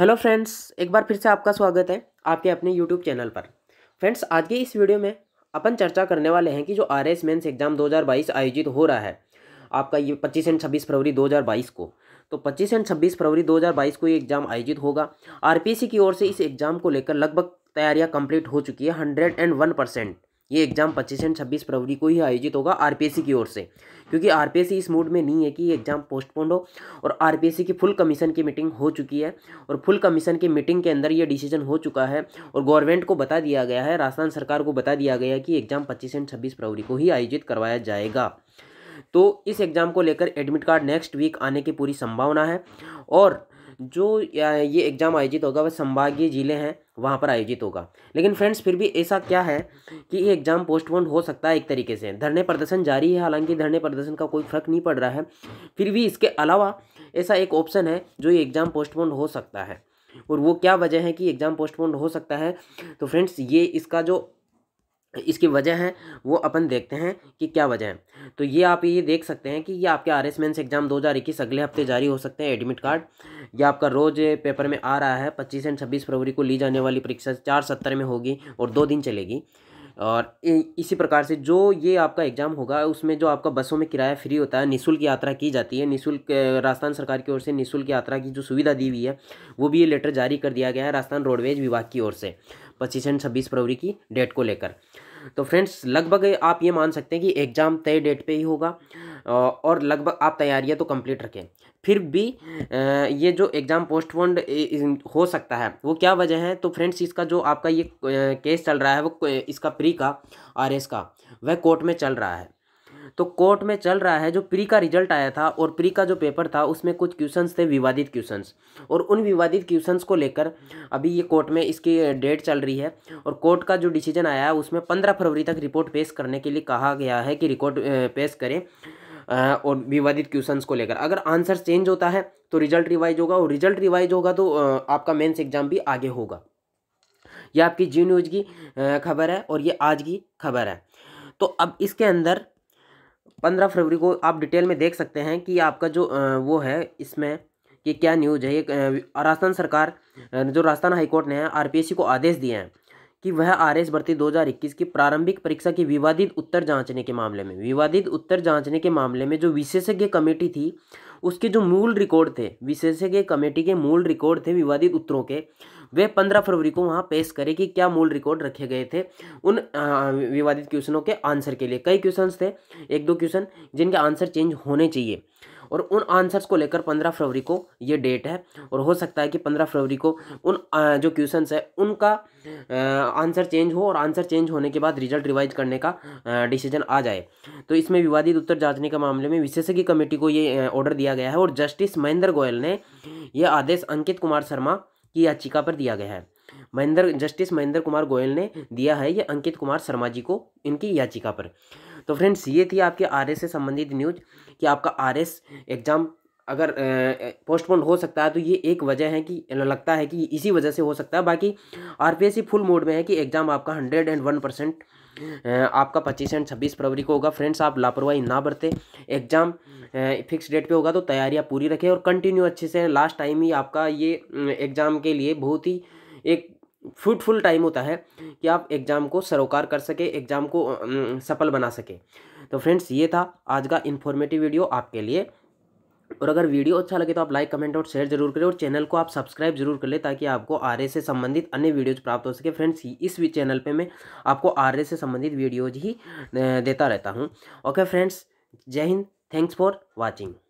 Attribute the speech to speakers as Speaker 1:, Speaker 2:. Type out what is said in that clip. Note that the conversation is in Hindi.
Speaker 1: हेलो फ्रेंड्स एक बार फिर से आपका स्वागत है आपके अपने यूट्यूब चैनल पर फ्रेंड्स आज के इस वीडियो में अपन चर्चा करने वाले हैं कि जो आर एस मेन्स एग्ज़ाम 2022 आयोजित हो रहा है आपका ये 25 एंड 26 फरवरी 2022 को तो 25 एंड 26 फरवरी 2022 को ये एग्ज़ाम आयोजित होगा आरपीएससी की ओर से इस एग्ज़ाम को लेकर लगभग तैयारियाँ कम्प्लीट हो चुकी है हंड्रेड एंड वन परसेंट ये एग्ज़ाम 25 एंड 26 फरवरी को ही आयोजित होगा आरपीएससी की ओर से क्योंकि आरपीएससी इस मूड में नहीं है कि ये एग्ज़ाम पोस्टपोन्ड हो और आरपीएससी की फुल कमीशन की मीटिंग हो चुकी है और फुल कमीशन की मीटिंग के अंदर ये डिसीजन हो चुका है और गवर्नमेंट को बता दिया गया है राजस्थान सरकार को बता दिया गया है कि एग्ज़ाम पच्चीस एंड छब्बीस फरवरी को ही आयोजित करवाया जाएगा तो इस एग्ज़ाम को लेकर एडमिट कार्ड नेक्स्ट वीक आने की पूरी संभावना है और जो ये एग्ज़ाम आयोजित होगा वह संभागीय ज़िले हैं वहाँ पर आयोजित होगा लेकिन फ्रेंड्स फिर भी ऐसा क्या है कि ये एग्ज़ाम पोस्टपोन हो सकता है एक तरीके से धरने प्रदर्शन जारी है हालांकि धरने प्रदर्शन का कोई फ़र्क नहीं पड़ रहा है फिर भी इसके अलावा ऐसा एक ऑप्शन है जो ये एग्ज़ाम पोस्टपोन हो सकता है और वो क्या वजह है कि एग्ज़ाम पोस्टपोन हो सकता है तो फ्रेंड्स ये इसका जो इसकी वजह है वो अपन देखते हैं कि क्या वजह है तो ये आप ये देख सकते हैं कि ये आपके आर एस मेन्स एग्जाम दो हज़ार इक्कीस अगले हफ्ते जारी हो सकते हैं एडमिट कार्ड ये आपका रोज पेपर में आ रहा है पच्चीस एंड छब्बीस फरवरी को ली जाने वाली परीक्षा चार सत्तर में होगी और दो दिन चलेगी और इसी प्रकार से जो ये आपका एग्ज़ाम होगा उसमें जो आपका बसों में किराया फ्री होता है निःशुल्क यात्रा की जाती है निःशुल्क राजस्थान सरकार की ओर से निःशुल्क यात्रा की जो सुविधा दी हुई है वो भी ये लेटर जारी कर दिया गया है राजस्थान रोडवेज विभाग की ओर से पच्चीस एंड छब्बीस फरवरी की डेट को लेकर तो फ्रेंड्स लगभग आप ये मान सकते हैं कि एग्ज़ाम तय डेट पे ही होगा और लगभग आप तैयारियां तो कंप्लीट रखें फिर भी ये जो एग्ज़ाम पोस्टपोन्ड हो सकता है वो क्या वजह है तो फ्रेंड्स इसका जो आपका ये केस चल रहा है वो इसका प्री का आर का वह कोर्ट में चल रहा है तो कोर्ट में चल रहा है जो प्री का रिजल्ट आया था और प्री का जो पेपर था उसमें कुछ क्वेश्चंस थे विवादित क्वेश्चंस और उन विवादित क्वेश्चंस को लेकर अभी ये कोर्ट में इसकी डेट चल रही है और कोर्ट का जो डिसीजन आया है उसमें पंद्रह फरवरी तक रिपोर्ट पेश करने के लिए कहा गया है कि रिपोर्ट पेश करें और विवादित क्वेश्चंस को लेकर अगर आंसर चेंज होता है तो रिजल्ट रिवाइज होगा और रिजल्ट रिवाइज होगा तो आपका मेंस एग्जाम भी आगे होगा यह आपकी जी न्यूज़ की खबर है और ये आज की खबर है तो अब इसके अंदर पंद्रह फरवरी को आप डिटेल में देख सकते हैं कि आपका जो वो है इसमें कि क्या न्यूज है ये राजस्थान सरकार जो राजस्थान हाईकोर्ट ने आरपीएससी को आदेश दिए हैं कि वह आर एस भर्ती दो की प्रारंभिक परीक्षा की विवादित उत्तर जांचने के मामले में विवादित उत्तर जांचने के मामले में जो विशेषज्ञ कमेटी थी उसके जो मूल रिकॉर्ड थे विशेषज्ञ कमेटी के मूल रिकॉर्ड थे विवादित उत्तरों के वे पंद्रह फरवरी को वहाँ पेश करे कि क्या मूल रिकॉर्ड रखे गए थे उन विवादित क्वेश्चनों के आंसर के लिए कई क्वेश्चन थे एक दो क्वेश्चन जिनके आंसर चेंज होने चाहिए और उन आंसर्स को लेकर पंद्रह फरवरी को ये डेट है और हो सकता है कि पंद्रह फरवरी को उन जो क्वेश्चन है उनका आंसर चेंज हो और आंसर चेंज होने के बाद रिजल्ट रिवाइज करने का डिसीजन आ जाए तो इसमें विवादित उत्तर जांचने के मामले में विशेषज्ञ कमेटी को ये ऑर्डर दिया गया है और जस्टिस महेंद्र गोयल ने यह आदेश अंकित कुमार शर्मा की याचिका पर दिया गया है महेंद्र जस्टिस महेंद्र कुमार गोयल ने दिया है ये अंकित कुमार शर्मा जी को इनकी याचिका पर तो फ्रेंड्स ये थी आपके आर से संबंधित न्यूज कि आपका आर एग्जाम अगर पोस्टपोन हो सकता है तो ये एक वजह है कि लगता है कि इसी वजह से हो सकता है बाकी आर फुल मोड में है कि एग्ज़ाम आपका हंड्रेड एंड वन परसेंट आपका पच्चीस एंड छब्बीस फरवरी को होगा फ्रेंड्स आप लापरवाही ना बरतें एग्ज़ाम फिक्स डेट पे होगा तो तैयारियां पूरी रखें और कंटिन्यू अच्छे से लास्ट टाइम ही आपका ये एग्ज़ाम के लिए बहुत ही एक फ्रूटफुल टाइम होता है कि आप एग्ज़ाम को सरोकार कर सके एग्ज़ाम को सफल बना सके तो फ्रेंड्स ये था आज का इन्फॉर्मेटिव वीडियो आपके लिए और अगर वीडियो अच्छा लगे तो आप लाइक कमेंट और शेयर जरूर करें और चैनल को आप सब्सक्राइब जरूर कर लें ताकि आपको आर से संबंधित अन्य वीडियोज़ प्राप्त हो सके फ्रेंड्स इस भी चैनल पर मैं आपको आर से संबंधित वीडियोज ही देता रहता हूँ ओके फ्रेंड्स जय हिंद थैंक्स फॉर वॉचिंग